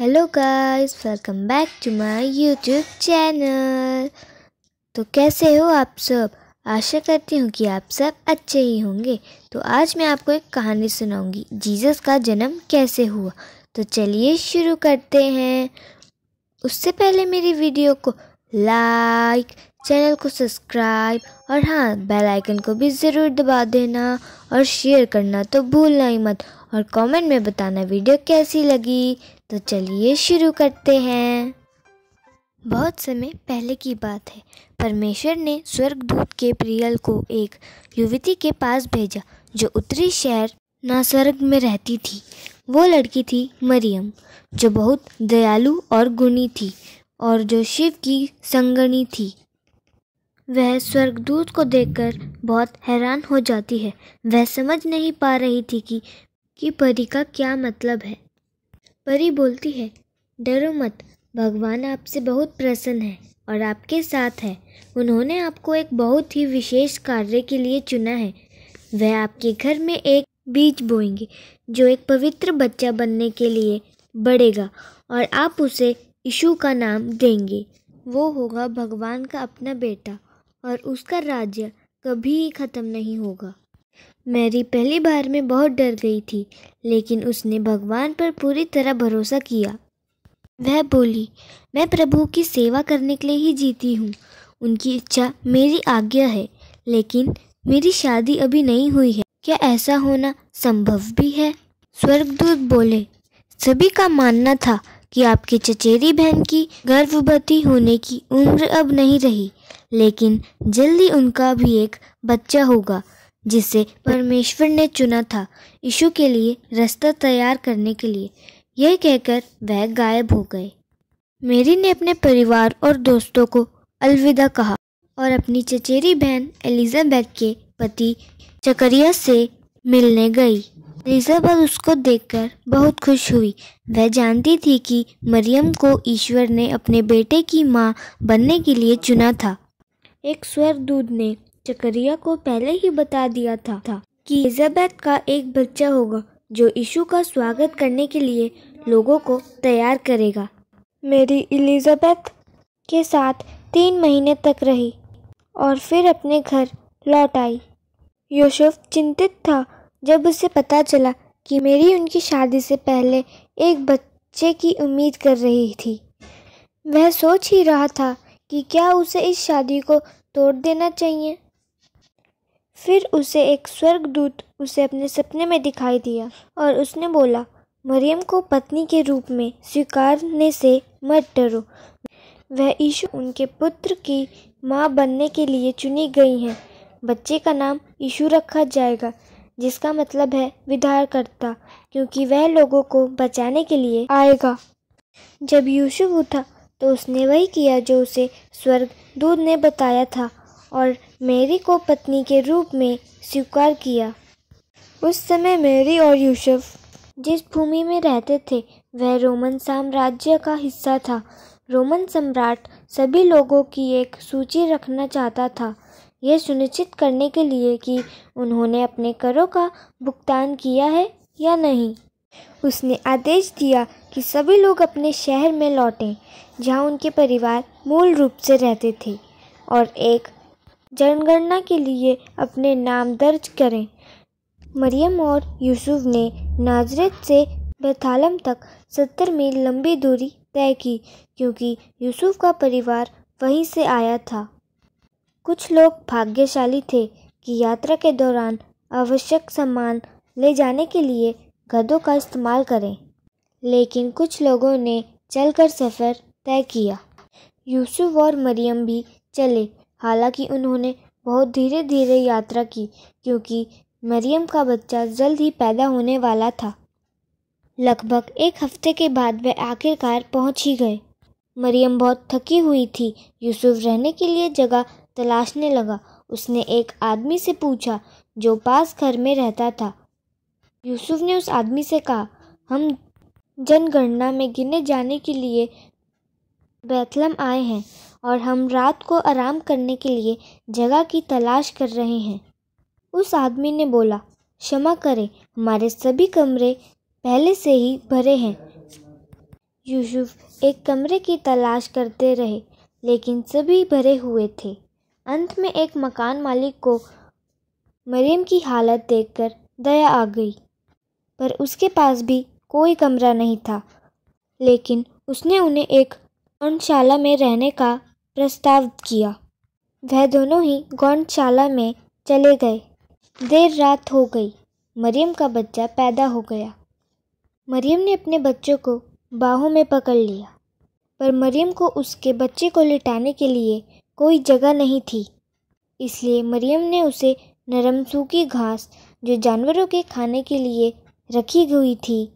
hello guys welcome back to my YouTube channel तो कैसे हो आप सब आशा करती हूँ कि आप सब अच्छे ही होंगे तो आज मैं आपको एक कहानी सुनाऊंगी जीसस का जन्म कैसे हुआ तो चलिए शुरू करते हैं उससे पहले मेरी वीडियो को लाइक चैनल को सब्सक्राइब और हाँ बेल आइकन को भी ज़रूर दबा देना और शेयर करना तो भूलना ही मत और कमेंट में बताना वीडियो कैसी लगी तो चलिए शुरू करते हैं बहुत समय पहले की बात है परमेश्वर ने स्वर्गदूत के प्रियल को एक युवती के पास भेजा जो उत्तरी शहर नासर्ग में रहती थी वो लड़की थी मरियम जो बहुत दयालु और गुणी थी और जो शिव की संगणी थी वह स्वर्गदूत को देखकर बहुत हैरान हो जाती है वह समझ नहीं पा रही थी कि कि परी का क्या मतलब है परी बोलती है डरो मत भगवान आपसे बहुत प्रसन्न है और आपके साथ है उन्होंने आपको एक बहुत ही विशेष कार्य के लिए चुना है वह आपके घर में एक बीज बोएंगे जो एक पवित्र बच्चा बनने के लिए बढ़ेगा और आप उसे यीशु का नाम देंगे वो होगा भगवान का अपना बेटा और उसका राज्य कभी ख़त्म नहीं होगा मैरी पहली बार में बहुत डर गई थी लेकिन उसने भगवान पर पूरी तरह भरोसा किया वह बोली मैं प्रभु की सेवा करने के लिए ही जीती हूँ उनकी इच्छा मेरी आज्ञा है लेकिन मेरी शादी अभी नहीं हुई है क्या ऐसा होना संभव भी है स्वर्गदूत बोले सभी का मानना था कि आपकी चचेरी बहन की गर्भवती होने की उम्र अब नहीं रही लेकिन जल्दी उनका भी एक बच्चा होगा जिसे परमेश्वर ने चुना था यीशु के लिए रास्ता तैयार करने के लिए यह कहकर वह गायब हो गए मेरी ने अपने परिवार और दोस्तों को अलविदा कहा और अपनी चचेरी बहन एलिजाबेथ के पति चकरिया से मिलने गई एलिजाबेथ उसको देखकर बहुत खुश हुई वह जानती थी कि मरियम को ईश्वर ने अपने बेटे की माँ बनने के लिए चुना था एक स्वर्गदूत ने चकरिया को पहले ही बता दिया था, था कि एलिजाबेथ का एक बच्चा होगा जो यीशु का स्वागत करने के लिए लोगों को तैयार करेगा मेरी एलिजाबेथ के साथ तीन महीने तक रही और फिर अपने घर लौट आई यूसुफ चिंतित था जब उसे पता चला कि मेरी उनकी शादी से पहले एक बच्चे की उम्मीद कर रही थी वह सोच ही रहा था कि क्या उसे इस शादी को तोड़ देना चाहिए फिर उसे एक स्वर्गदूत उसे अपने सपने में दिखाई दिया और उसने बोला मरियम को पत्नी के रूप में स्वीकारने से मत डरो वह यीशु उनके पुत्र की माँ बनने के लिए चुनी गई हैं बच्चे का नाम यीशु रखा जाएगा जिसका मतलब है विधारकर्ता क्योंकि वह लोगों को बचाने के लिए आएगा जब यूसुफ उठा तो उसने वही किया जो उसे स्वर्ग दूध ने बताया था और मैरी को पत्नी के रूप में स्वीकार किया उस समय मैरी और यूसुफ जिस भूमि में रहते थे वह रोमन साम्राज्य का हिस्सा था रोमन सम्राट सभी लोगों की एक सूची रखना चाहता था यह सुनिश्चित करने के लिए कि उन्होंने अपने करों का भुगतान किया है या नहीं उसने आदेश दिया कि सभी लोग अपने शहर में लौटें जहां उनके परिवार मूल रूप से रहते थे और एक जनगणना के लिए अपने नाम दर्ज करें मरियम और यूसुफ ने नाजरत से बेथालम तक सत्तर मील लंबी दूरी तय की क्योंकि यूसुफ का परिवार वहीं से आया था कुछ लोग भाग्यशाली थे कि यात्रा के दौरान आवश्यक सामान ले जाने के लिए गधों का इस्तेमाल करें लेकिन कुछ लोगों ने चलकर सफ़र तय किया यूसुफ और मरियम भी चले हालांकि उन्होंने बहुत धीरे धीरे यात्रा की क्योंकि मरियम का बच्चा जल्द ही पैदा होने वाला था लगभग एक हफ्ते के बाद वे आखिरकार पहुंच ही गए मरियम बहुत थकी हुई थी यूसुफ रहने के लिए जगह तलाशने लगा उसने एक आदमी से पूछा जो पास घर में रहता था यूसुफ ने उस आदमी से कहा हम जनगणना में गिने जाने के लिए बैतलम आए हैं और हम रात को आराम करने के लिए जगह की तलाश कर रहे हैं उस आदमी ने बोला क्षमा करें हमारे सभी कमरे पहले से ही भरे हैं यूसुफ एक कमरे की तलाश करते रहे लेकिन सभी भरे हुए थे अंत में एक मकान मालिक को मरियम की हालत देखकर दया आ गई पर उसके पास भी कोई कमरा नहीं था लेकिन उसने उन्हें एक अंशाला में रहने का प्रस्ताव किया वह दोनों ही गौंडशाला में चले गए देर रात हो गई मरियम का बच्चा पैदा हो गया मरियम ने अपने बच्चों को बाहों में पकड़ लिया पर मरियम को उसके बच्चे को लिटाने के लिए कोई जगह नहीं थी इसलिए मरियम ने उसे नरम सूखी घास जो जानवरों के खाने के लिए रखी हुई थी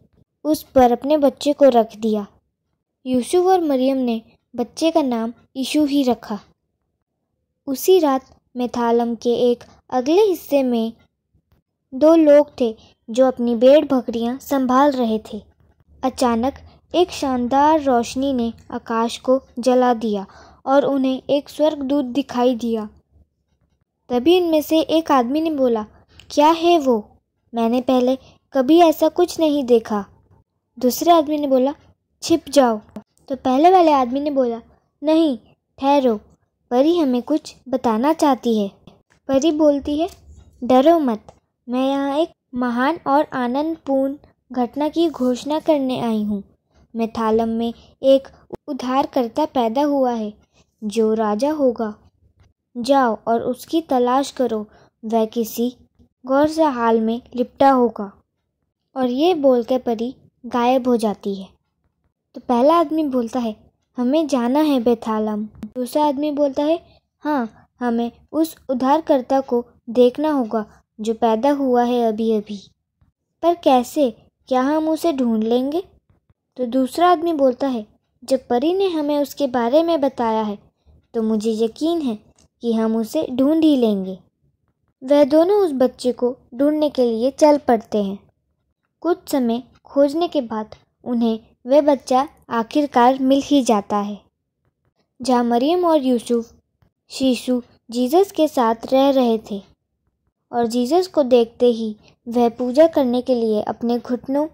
उस पर अपने बच्चे को रख दिया यूसुफ और मरियम ने बच्चे का नाम यीशु ही रखा उसी रात मेथालम के एक अगले हिस्से में दो लोग थे जो अपनी भेड़ बकरियां संभाल रहे थे अचानक एक शानदार रोशनी ने आकाश को जला दिया और उन्हें एक स्वर्गदूत दिखाई दिया तभी उनमें से एक आदमी ने बोला क्या है वो मैंने पहले कभी ऐसा कुछ नहीं देखा दूसरे आदमी ने बोला छिप जाओ तो पहले वाले आदमी ने बोला नहीं ठहरो परी हमें कुछ बताना चाहती है परी बोलती है डरो मत मैं यहाँ एक महान और आनंदपूर्ण घटना की घोषणा करने आई हूँ मेथालम में एक उधारकर्ता पैदा हुआ है जो राजा होगा जाओ और उसकी तलाश करो वह किसी गौर से हाल में लिपटा होगा और ये बोलकर परी गायब हो जाती है तो पहला आदमी बोलता है हमें जाना है बेथालम दूसरा आदमी बोलता है हाँ हमें उस उधारकर्ता को देखना होगा जो पैदा हुआ है अभी अभी पर कैसे क्या हम उसे ढूंढ लेंगे तो दूसरा आदमी बोलता है जब परी ने हमें उसके बारे में बताया है तो मुझे यकीन है कि हम उसे ढूंढ ही लेंगे वह दोनों उस बच्चे को ढूंढने के लिए चल पड़ते हैं कुछ समय खोजने के बाद उन्हें वह बच्चा आखिरकार मिल ही जाता है जहाँ मरियम और यूसुफ शीशु जीसस के साथ रह रहे थे और जीसस को देखते ही वह पूजा करने के लिए अपने घुटनों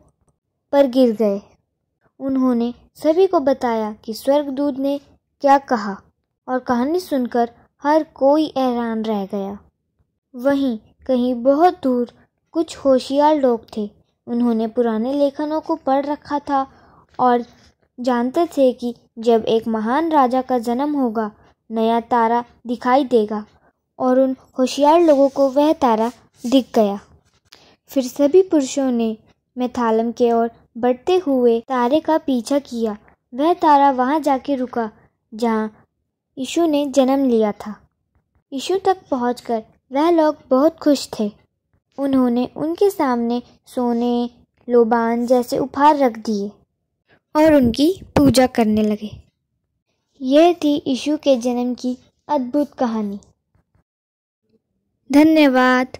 पर गिर गए उन्होंने सभी को बताया कि स्वर्गदूत ने क्या कहा और कहानी सुनकर हर कोई हैरान रह गया वहीं कहीं बहुत दूर कुछ होशियार लोग थे उन्होंने पुराने लेखनों को पढ़ रखा था और जानते थे कि जब एक महान राजा का जन्म होगा नया तारा दिखाई देगा और उन होशियार लोगों को वह तारा दिख गया फिर सभी पुरुषों ने मैथालम के ओर बढ़ते हुए तारे का पीछा किया वह तारा वहाँ जाके रुका जहाँ यीशु ने जन्म लिया था यीशु तक पहुंचकर वह लोग बहुत खुश थे उन्होंने उनके सामने सोने लोबान जैसे उपहार रख दिए और उनकी पूजा करने लगे यह थी यीशु के जन्म की अद्भुत कहानी धन्यवाद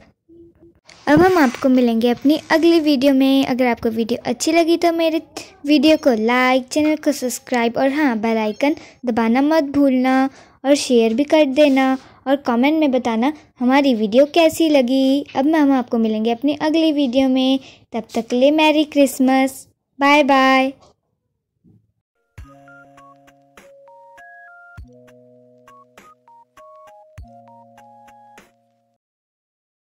अब हम आपको मिलेंगे अपनी अगली वीडियो में अगर आपको वीडियो अच्छी लगी तो मेरे वीडियो को लाइक चैनल को सब्सक्राइब और हाँ बेल आइकन दबाना मत भूलना और शेयर भी कर देना और कमेंट में बताना हमारी वीडियो कैसी लगी अब मैं हम आपको मिलेंगे अपनी अगली वीडियो में तब तक ले मैरी क्रिसमस बाय बाय